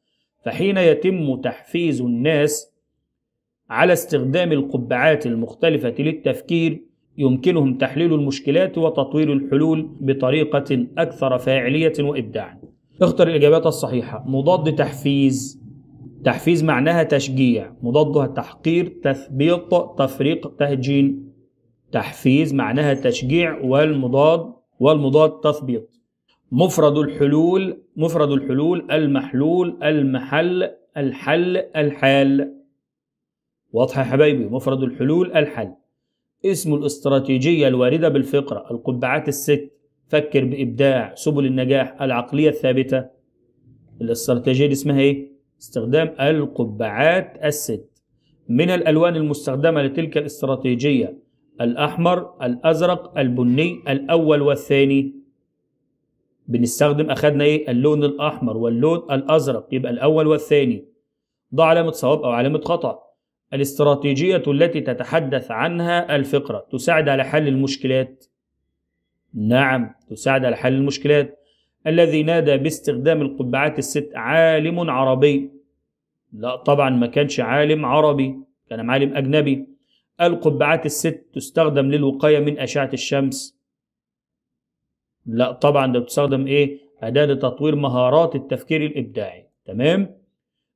فحين يتم تحفيز الناس على استخدام القبعات المختلفة للتفكير يمكنهم تحليل المشكلات وتطوير الحلول بطريقة أكثر فاعلية وإبداعا اختر الإجابات الصحيحة مضاد تحفيز تحفيز معناها تشجيع مضادها تحقير تثبيط تفريق تهجين تحفيز معناها تشجيع والمضاد والمضاد تثبيط مفرد الحلول مفرد الحلول المحلول المحل الحل الحال واضحة يا حبايبي مفرد الحلول الحل اسم الاستراتيجية الواردة بالفقرة القبعات الست فكر بإبداع سبل النجاح العقلية الثابتة الاستراتيجية دي اسمها إيه؟ استخدام القبعات الست من الألوان المستخدمة لتلك الاستراتيجية الأحمر الأزرق البني الأول والثاني بنستخدم أخذنا إيه؟ اللون الأحمر واللون الأزرق يبقى الأول والثاني ضع علامة صواب أو علامة خطأ الاستراتيجية التي تتحدث عنها الفقرة تساعد على حل المشكلات نعم تساعد على حل المشكلات الذي نادى باستخدام القبعات الست عالم عربي لا طبعا ما كانش عالم عربي كان عالم أجنبي القبعات الست تستخدم للوقاية من أشعة الشمس لا طبعا ده بتستخدم إيه أداة لتطوير مهارات التفكير الإبداعي تمام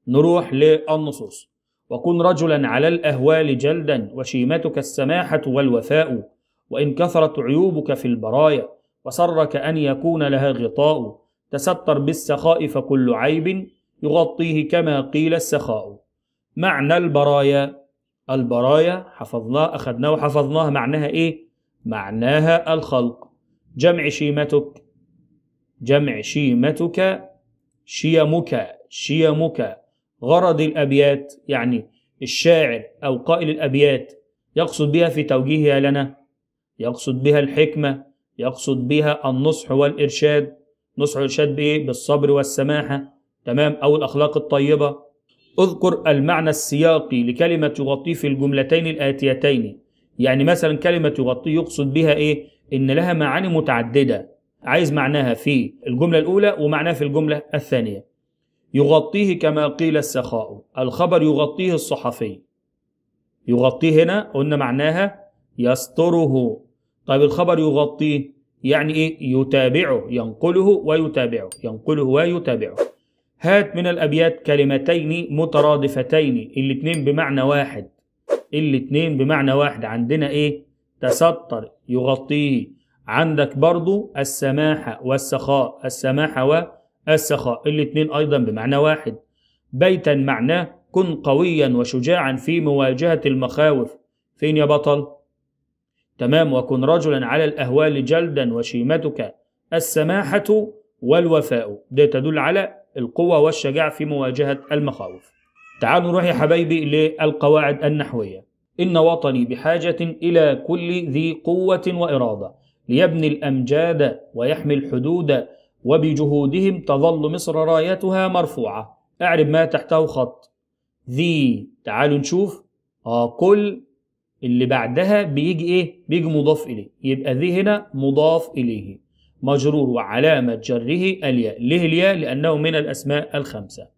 نروح للنصوص وكن رجلا على الأهوال جلدا وشيمتك السماحة والوفاء وإن كثرت عيوبك في البرايا وسرك أن يكون لها غطاء تستر بالسخاء فكل عيب يغطيه كما قيل السخاء معنى البرايا البرايا حفظناه أخذناه وحفظناه معناها إيه؟ معناها الخلق جمع شيمتك جمع شيمتك شيمك شيمك غرض الأبيات يعني الشاعر أو قائل الأبيات يقصد بها في توجيهها لنا يقصد بها الحكمة يقصد بها النصح والإرشاد نصح والإرشاد بإيه؟ بالصبر والسماحة تمام أو الأخلاق الطيبة اذكر المعنى السياقي لكلمة يغطيه في الجملتين الآتيتين يعني مثلا كلمة يغطيه يقصد بها إيه؟ إن لها معاني متعددة عايز معناها في الجملة الأولى ومعناها في الجملة الثانية يغطيه كما قيل السخاء الخبر يغطيه الصحفي يغطيه هنا قلنا معناها يستره طيب الخبر يغطيه يعني ايه يتابعه ينقله ويتابعه ينقله ويتابعه هات من الابيات كلمتين مترادفتين الاثنين بمعنى واحد الاثنين بمعنى واحد عندنا ايه تستر يغطيه عندك برضو السماحة والسخاء السماحة و السخاء الاثنين أيضا بمعنى واحد بيتا معناه كن قويا وشجاعا في مواجهة المخاوف فين يا بطل؟ تمام وكن رجلا على الأهوال جلدا وشيمتك السماحة والوفاء ده تدل على القوة والشجاعة في مواجهة المخاوف تعالوا نروح يا حبايبي للقواعد النحوية إن وطني بحاجة إلى كل ذي قوة وإرادة ليبني الأمجاد ويحمي الحدود وبجهودهم تظل مصر رايتها مرفوعة أعرب ما تحته خط ذي تعالوا نشوف آه كل اللي بعدها بيجي إيه؟ بيجي مضاف إليه يبقى ذي هنا مضاف إليه مجرور وعلامة جره الياء ليه الياء؟ لأنه من الأسماء الخمسة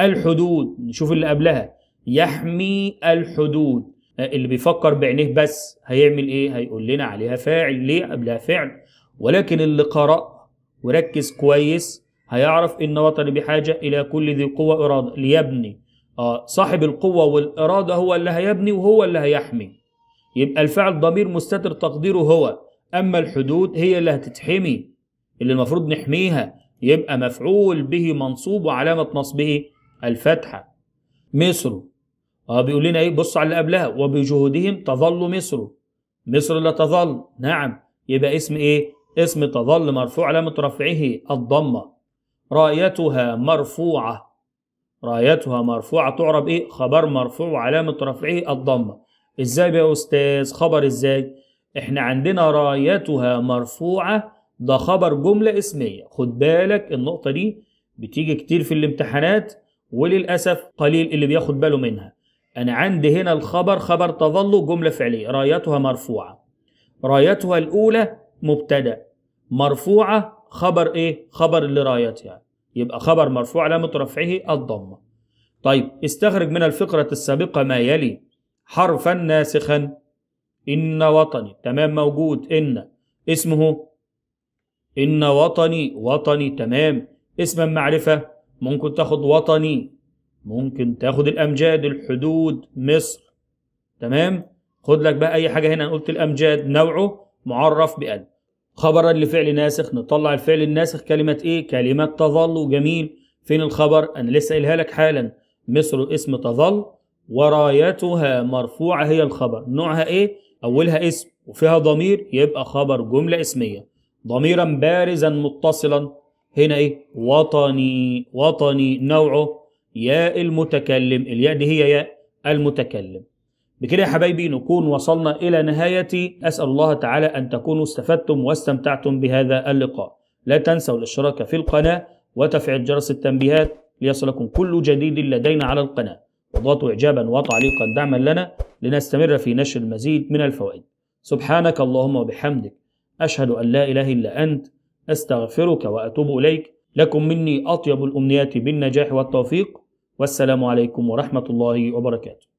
الحدود نشوف اللي قبلها يحمي الحدود آه، اللي بيفكر بعينيه بس هيعمل ايه هيقول لنا عليها فاعل ليه قبلها فعل ولكن اللي قرأ وركز كويس هيعرف ان وطني بحاجه الى كل ذي قوه اراده ليبني اه صاحب القوه والاراده هو اللي هيبني وهو اللي هيحمي يبقى الفعل ضمير مستتر تقديره هو اما الحدود هي اللي هتتحمي اللي المفروض نحميها يبقى مفعول به منصوب وعلامه نصبه الفتحه مصر اه بيقول لنا ايه بص على اللي قبلها وبجهودهم تظل مصر مصر لا تظل نعم يبقى اسم ايه اسم تظل مرفوع علامة رفعه الضمة رايتها مرفوعة رايتها مرفوعة تعرب ايه خبر مرفوع علامة رفعه الضمة ازاي بقى يا استاذ خبر ازاي احنا عندنا رايتها مرفوعة ده خبر جملة اسمية خد بالك النقطة دي بتيجي كتير في الامتحانات وللأسف قليل اللي بياخد باله منها أنا عندي هنا الخبر خبر تظل جملة فعلية رايتها مرفوعة رايتها الأولى مبتدأ مرفوعة خبر إيه؟ خبر لرايات يعني يبقى خبر مرفوع علامة رفعه الضمة طيب استخرج من الفقرة السابقة ما يلي حرفا ناسخا إن وطني تمام موجود إن اسمه إن وطني وطني تمام اسم معرفة ممكن تاخد وطني ممكن تاخد الأمجاد الحدود مصر تمام خد لك بقى أي حاجة هنا قلت الأمجاد نوعه معرف بألف خبرا لفعل ناسخ نطلع الفعل الناسخ كلمة ايه كلمة تظل جميل فين الخبر انا لسه قايلها لك حالا مصر اسم تظل ورايتها مرفوعة هي الخبر نوعها ايه اولها اسم وفيها ضمير يبقى خبر جملة اسمية ضميرا بارزا متصلا هنا ايه وطني وطني نوعه ياء المتكلم الياء دي هي ياء المتكلم بكده يا حبايبي نكون وصلنا إلى نهاية أسأل الله تعالى أن تكونوا استفدتم واستمتعتم بهذا اللقاء لا تنسوا الاشتراك في القناة وتفعيل جرس التنبيهات ليصلكم كل جديد لدينا على القناة واضغطوا إعجابا وتعليقا دعما لنا لنستمر في نشر المزيد من الفوائد سبحانك اللهم وبحمدك أشهد أن لا إله إلا أنت أستغفرك وأتوب إليك لكم مني أطيب الأمنيات بالنجاح والتوفيق والسلام عليكم ورحمة الله وبركاته